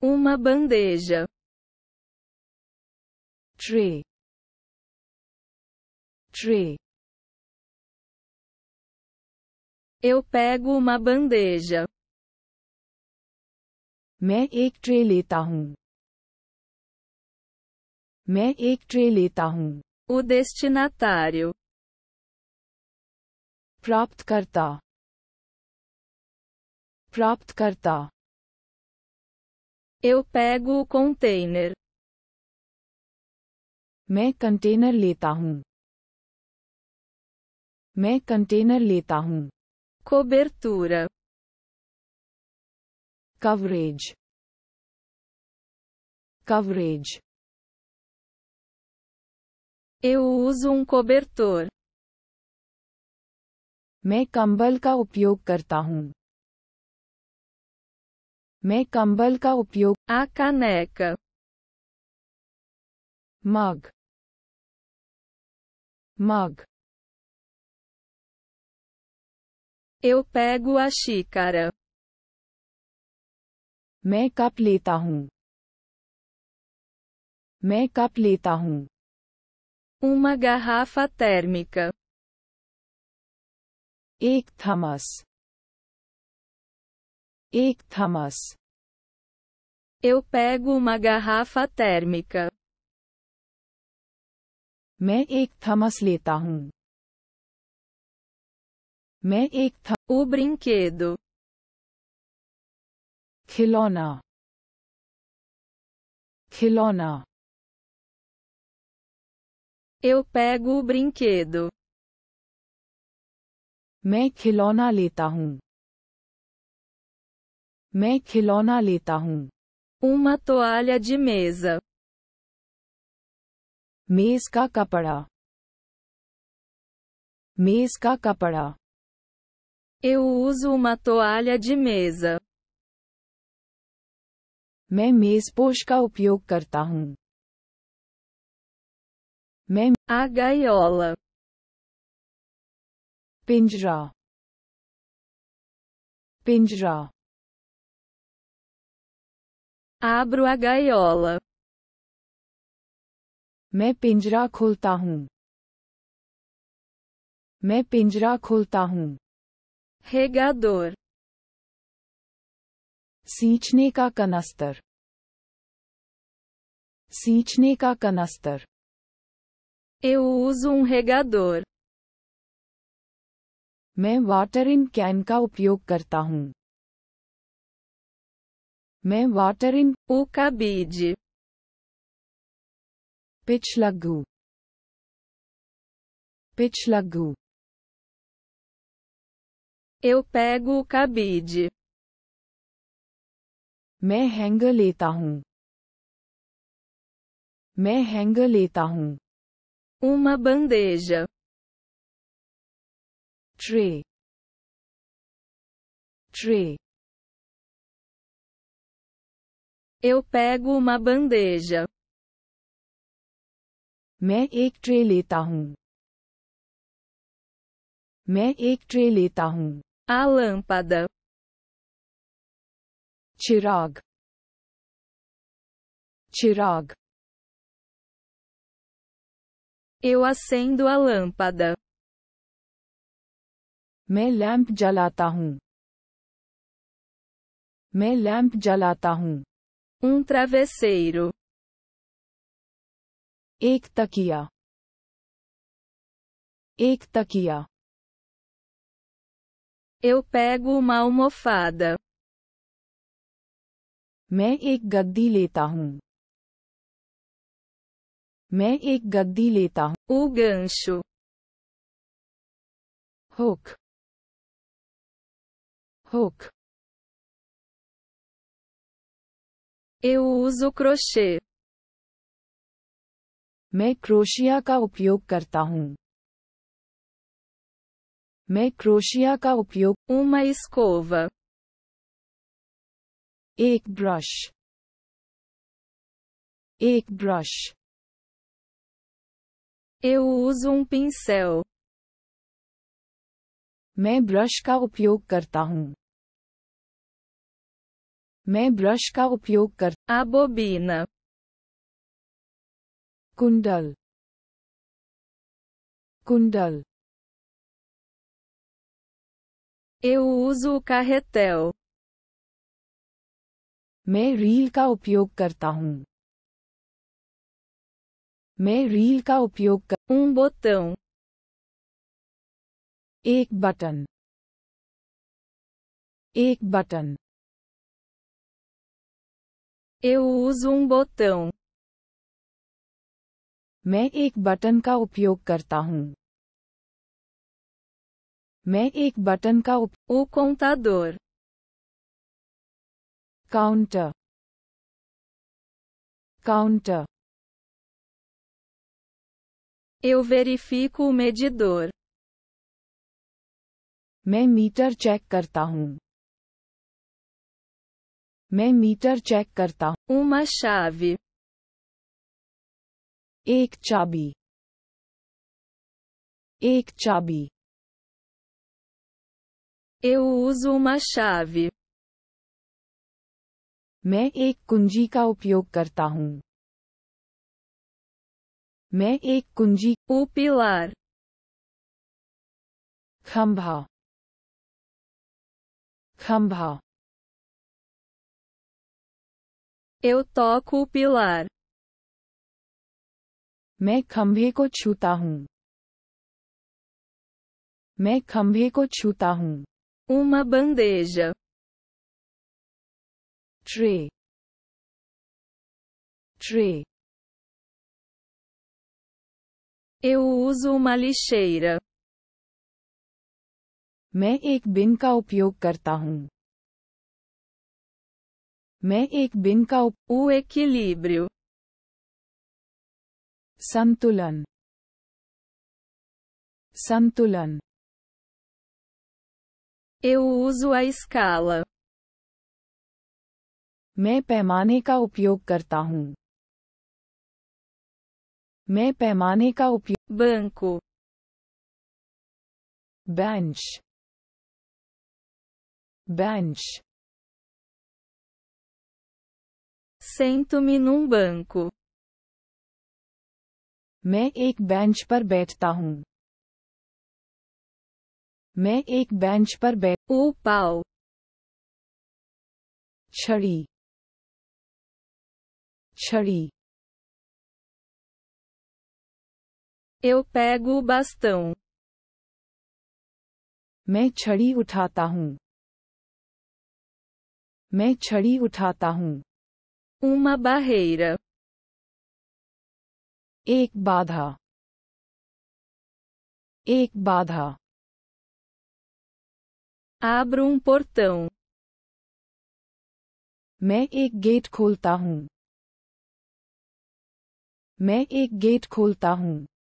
uma bandeja tree tree eu pego uma bandeja main ek tray leta hu main ek tray leta hu o destinatário praptkarta praptkarta Eu pego o container. मैं container लेता हूँ मैं container लेता हूँ Cobertura. Coverage. Coverage. Eu uso um cobertor. मैं कंबल का उपयोग करता हूँ मैं कंबल का उपयोग a caneca mug mug eu pego a xícara मैं कप लेता हूँ मैं कप लेता हूँ Uma garrafa térmica. एक थमस एक Eu pego uma garrafa térmica. मैं एक थमस लेता O brinquedo. खिलौना खिलौना Eu pego o brinquedo. मैं खिलौना मैं खिलौना लेता हूँ Uma toalha de mesa. मेज का कपड़ा मेज का कपड़ा Eu uso uma toalha de mesa. मैं मेजपोश का उपयोग करता हूँ मैं A gaiola. पिंजरा पिंजरा Abro a gaiola. मैं पिंजरा खोलता हूँ मैं पिंजरा खोलता हूँ Regador. सींचने का कनस्तर सींचने का कनस्तर Eu uso um regador. मैं वाटर इन कैन का उपयोग करता हूँ मैं watering o cabide lagu. pichlagu lagu. eu pego o cabide मैं हैंगर लेता हूँ मैं हैंगर लेता हूँ uma bandeja tray tray Eu pego uma bandeja. मैं एक ट्रे लेता हूँ मैं एक ट्रे लेता हूँ A lâmpada. Chirag. Chirag. Eu acendo a lâmpada. मैं लैंप जलाता हूँ मैं लैंप जलाता हूँ um travesseiro. Ek takia. Eu pego uma almofada. मैं एक गद्दी लेता हूँ मैं एक गद्दी लेता हूँ O gancho. Hook. Hook. Eu uso crochê. मैं क्रोशिया का उपयोग करता हूँ मैं क्रोशिया का उपयोग उमाइस्कोव एक ब्रश एक brush Eu uso um pincel मैं ब्रश का उपयोग करता हूँ मैं ब्रश का उपयोग कर A कुंडल कुंडल Eu का मैं रील का उपयोग करता हूँ मैं रील का उपयोग कर um एक बटन एक button Eu uso um botão. मैं एक बटन का उपयोग करता हूँ मैं एक बटन का उप... O contador. Counter. Counter. Eu verifico o medidor. मैं मीटर चेक करता हूँ मैं मीटर चेक करता हूँ Uma एक चाबी एक चाबी Eu uso uma chave. मैं एक कुंजी का उपयोग करता हूँ मैं एक कुंजी O pilar. खंभा खंभा Eu toco o pilar. मैं खंभे को छूता हूँ मैं खंभे को छूता हूँ Uma bandeja. Tray. Tray. Eu uso uma lixeira. मैं एक बिन का उपयोग करता हूँ मैं एक बिन का उप, संतुलन संतुलन Eu uso a escala. मैं पैमाने का उपयोग करता हूँ मैं पैमाने का उपयोग bank bench bench Sento-me num banco. मैं एक बेंच पर बैठता हूँ मैं एक बेंच पर बैठ O pau. छड़ी छड़ी Eu pego o bastão. मैं छड़ी उठाता हूँ मैं छड़ी उठाता हूँ Uma barreira. एक बाधा एक बाधा Abro um portão. मैं एक गेट खोलता हूँ मैं एक गेट खोलता हूँ